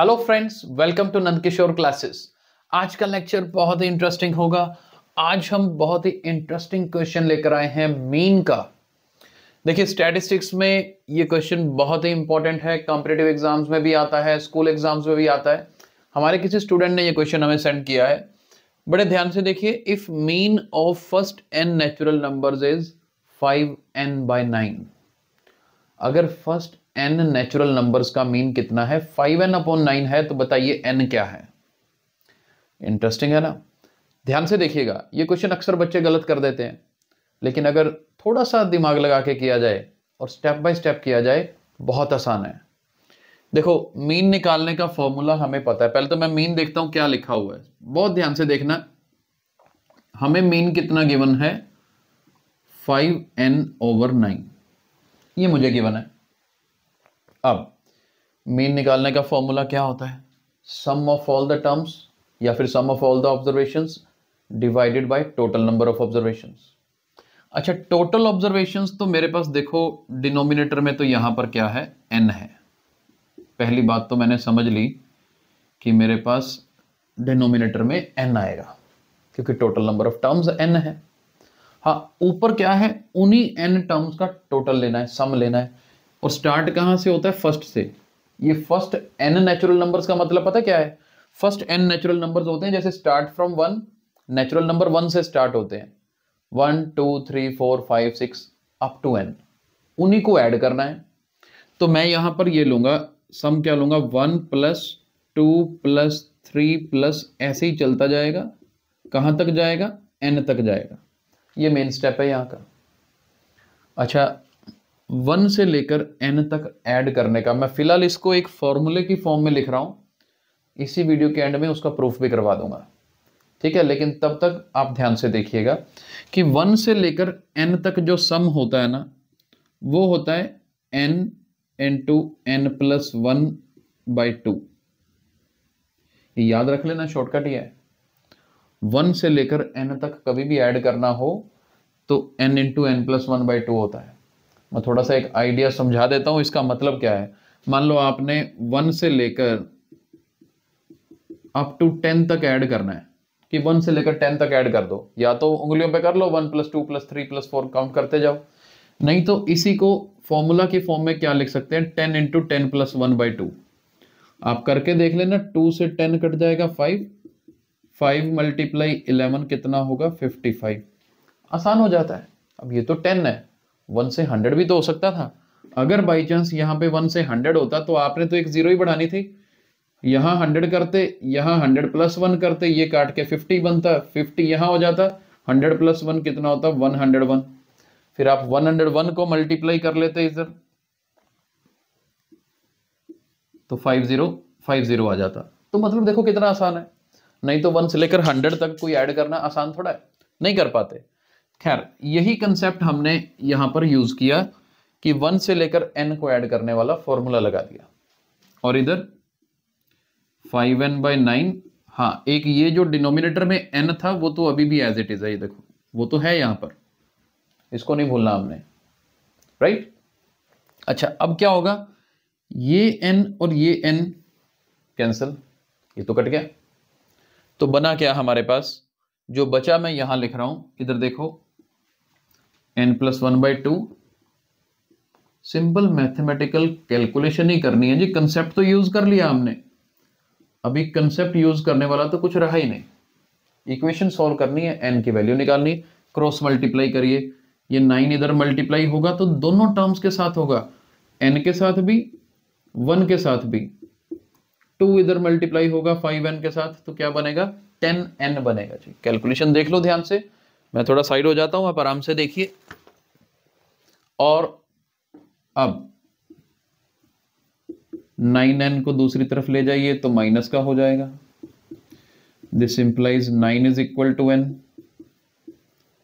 Hello friends welcome to Nandkishore classes आज का lecture बहुत ही इंटरेस्टिंग होगा आज हम बहुत ही इंटरेस्टिंग क्वेश्चन लेकर आए हैं मीन का देखिए स्टैटिस्टिक्स में ये क्वेश्चन बहुत ही इंपॉर्टेंट है कॉम्पिटेटिव एग्जाम्स में भी आता है स्कूल एग्जाम्स में भी आता है हमारे किसी स्टूडेंट ने यह क्वेश्चन हमें सेंड किया है बड़े ध्यान से देखिए if mean of first n natural numbers is five n by nine अगर फर्स्ट एन नेचुरल नंबर्स का मीन कितना है फाइव एन अपॉन नाइन है तो बताइए एन क्या है इंटरेस्टिंग है ना ध्यान से देखिएगा ये क्वेश्चन अक्सर बच्चे गलत कर देते हैं लेकिन अगर थोड़ा सा दिमाग लगा के किया जाए और स्टेप बाय स्टेप किया जाए बहुत आसान है देखो मीन निकालने का फॉर्मूला हमें पता है पहले तो मैं मीन देखता हूं क्या लिखा हुआ है बहुत ध्यान से देखना हमें मीन कितना गिवन है फाइव एन ओवर नाइन ये मुझे गिवन है अब मीन निकालने का फॉर्मूला क्या होता है sum of all the terms या फिर sum of all the observation divided by total number of observation अच्छा टोटल ऑब्जर्वेशन तो मेरे पास देखो डिनोमिनेटर में तो यहां पर क्या है एन है पहली बात तो मैंने समझ ली कि मेरे पास डिनोमिनेटर में एन आएगा क्योंकि total number of terms n है हाँ ऊपर क्या है उन्हीं एन टर्म्स का टोटल लेना है सम लेना है और स्टार्ट कहाँ से होता है फर्स्ट से ये फर्स्ट एन नेचुरल नंबर्स का मतलब पता क्या है फर्स्ट एन नेचुरल नंबर्स होते हैं जैसे start from one natural number one से स्टार्ट होते हैं one two three four five six up to n उन्हीं को ऐड करना है तो मैं यहाँ पर ये लूँगा सम क्या लूँगा one plus two plus three plus ऐसे ही चलता जाएगा कहाँ तक जाएगा एन तक जाएगा ये मेन स्टेप है यहाँ का अच्छा वन से लेकर एन तक ऐड करने का मैं फिलहाल इसको एक फॉर्मूले की फॉर्म में लिख रहा हूँ इसी वीडियो के एंड में उसका प्रूफ भी करवा दूंगा ठीक है लेकिन तब तक आप ध्यान से देखिएगा कि वन से लेकर एन तक जो सम होता है ना वो होता है n n two n plus one by two याद रख लेना शॉर्टकट ये है वन से लेकर एन तक कभी भी ऐड करना हो तो n into n plus one by two होता है मैं थोड़ा सा एक आइडिया समझा देता हूं इसका मतलब क्या है मान लो आपने वन से लेकर अप टू टेन तक ऐड करना है कि वन से लेकर टेन तक ऐड कर दो या तो उंगलियों पे कर लो one plus two plus three plus four count करते जाओ नहीं तो इसी को फॉर्मूला के फॉर्म में क्या लिख सकते हैं ten into ten plus one by two आप करके देख लेना टू से टेन कट जाएगा फाइव फाइव मल्टीप्लाई इलेवन कितना होगा फिफ्टी फाइव आसान हो जाता है अब ये तो टेन है वन से हंड्रेड भी तो हो सकता था अगर बाई चांस यहाँ पे वन से हंड्रेड होता तो आपने तो एक ज़ीरो ही बढ़ानी थी यहाँ हंड्रेड करते यहाँ हंड्रेड प्लस वन करते ये काट के फिफ्टी बनता फिफ्टी यहाँ हो जाता हंड्रेड प्लस वन कितना होता वन हंड्रेड वन फिर आप वन हंड्रेड वन को मल्टीप्लाई कर लेते इधर तो फाइव ज़ीरो फाइव ज़ीरो आ जाता तो मतलब देखो कितना आसान है नहीं तो वन से लेकर हंड्रेड तक कोई ऐड करना आसान थोड़ा है नहीं कर पाते खैर यही कंसेप्ट हमने यहां पर यूज़ किया कि वन से लेकर एन को ऐड करने वाला फॉर्मूला लगा दिया और इधर फाइव एन बाई नाइन हाँ एक ये जो डिनोमिनेटर में एन था वो तो अभी भी एज इट इज़ है ये देखो वो तो है यहां पर इसको नहीं भूलना हमने राइट अच्छा अब क्या होगा ये एन और ये एन कैंसिल ये तो कट गया तो बना क्या हमारे पास जो बचा मैं यहां लिख रहा हूं इधर देखो n plus one by two simple mathematical calculation ही करनी है जी कंसेप्ट तो यूज कर लिया हमने अभी कंसेप्ट यूज करने वाला तो कुछ रहा ही नहीं इक्वेशन सॉल्व करनी है एन की वैल्यू निकालनी क्रॉस मल्टीप्लाई करिए ये नाइन इधर मल्टीप्लाई होगा तो दोनों टर्म्स के साथ होगा एन के साथ भी वन के साथ भी टू इधर मल्टीप्लाई होगा फाइव एन के साथ तो क्या बनेगा टेन एन बनेगा जी कैलकुलेशन देख लो ध्यान से मैं थोड़ा साइड हो जाता हूं आप आराम से देखिए और अब नाइन एन को दूसरी तरफ ले जाइए तो माइनस का हो जाएगा this implies nine is equal to n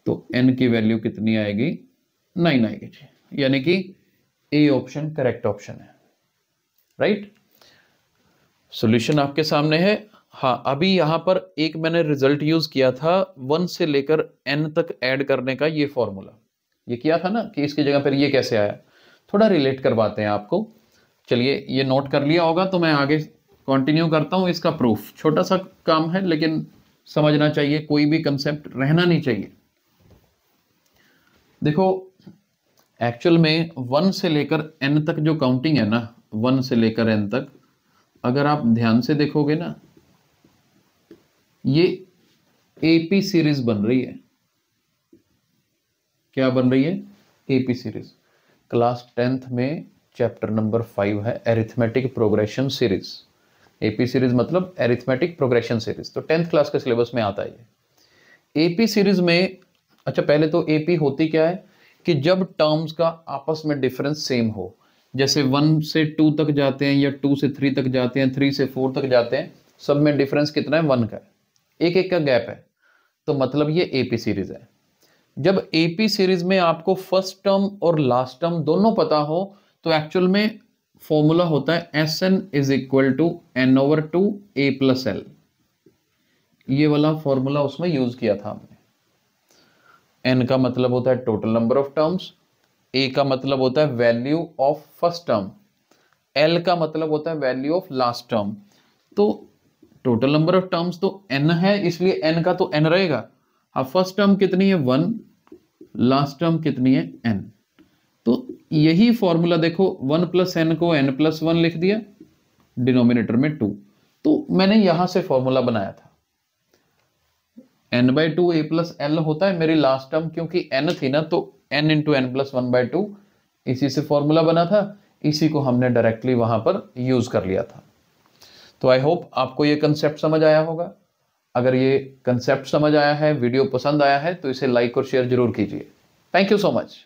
तो एन की वैल्यू कितनी आएगी नाइन आएगी जी यानी कि ए ऑप्शन करेक्ट ऑप्शन है राइट right? सॉल्यूशन आपके सामने है हाँ अभी यहाँ पर एक मैंने रिजल्ट यूज किया था वन से लेकर एन तक ऐड करने का ये फॉर्मूला ये किया था ना कि इसकी जगह पर ये कैसे आया थोड़ा रिलेट करवाते हैं आपको चलिए ये नोट कर लिया होगा तो मैं आगे कंटिन्यू करता हूँ इसका प्रूफ छोटा सा काम है लेकिन समझना चाहिए कोई भी कंसेप्ट रहना नहीं चाहिए देखो एक्चुअल में वन से लेकर एन तक जो काउंटिंग है ना वन से लेकर एन तक अगर आप ध्यान से देखोगे ना ये एपी सीरीज बन रही है क्या बन रही है एपी सीरीज क्लास टेंथ में चैप्टर नंबर फाइव है arithmetic progression series AP series मतलब एरिथमेटिक प्रोग्रेशन सीरीज तो टेंथ क्लास के सिलेबस में आता है ये एपी सीरीज में अच्छा पहले तो एपी होती क्या है कि जब टर्म्स का आपस में डिफरेंस सेम हो जैसे वन से टू तक जाते हैं या टू से थ्री तक जाते हैं थ्री से फोर तक जाते हैं सब में डिफरेंस कितना है वन का है एक एक का गैप है तो मतलब ये एपी सीरीज है जब एपी सीरीज में आपको फर्स्ट टर्म और लास्ट टर्म दोनों पता हो तो एक्चुअल में फॉर्मूला होता है s n is equal to n over two a plus l ये वाला फॉर्मूला उसमें यूज किया था हमने एन का मतलब होता है total number of terms a का मतलब होता है value of first term l का मतलब होता है वैल्यू ऑफ लास्ट टर्म तो टोटल नंबर ऑफ टर्म्स तो एन है इसलिए एन का तो एन रहेगा अब फर्स्ट टर्म कितनी है वन लास्ट टर्म कितनी है एन तो यही फॉर्मूला देखो वन प्लस एन को एन प्लस वन लिख दिया डिनोमिनेटर में टू तो मैंने यहां से फॉर्मूला बनाया था n by two a plus l होता है मेरी लास्ट टर्म क्योंकि एन थी ना तो n into n plus one by two इसी से फॉर्मूला बना था इसी को हमने डायरेक्टली वहां पर यूज कर लिया था तो आई होप आपको ये कंसेप्ट समझ आया होगा अगर ये कंसेप्ट समझ आया है वीडियो पसंद आया है तो इसे लाइक और शेयर जरूर कीजिए थैंक यू सो मच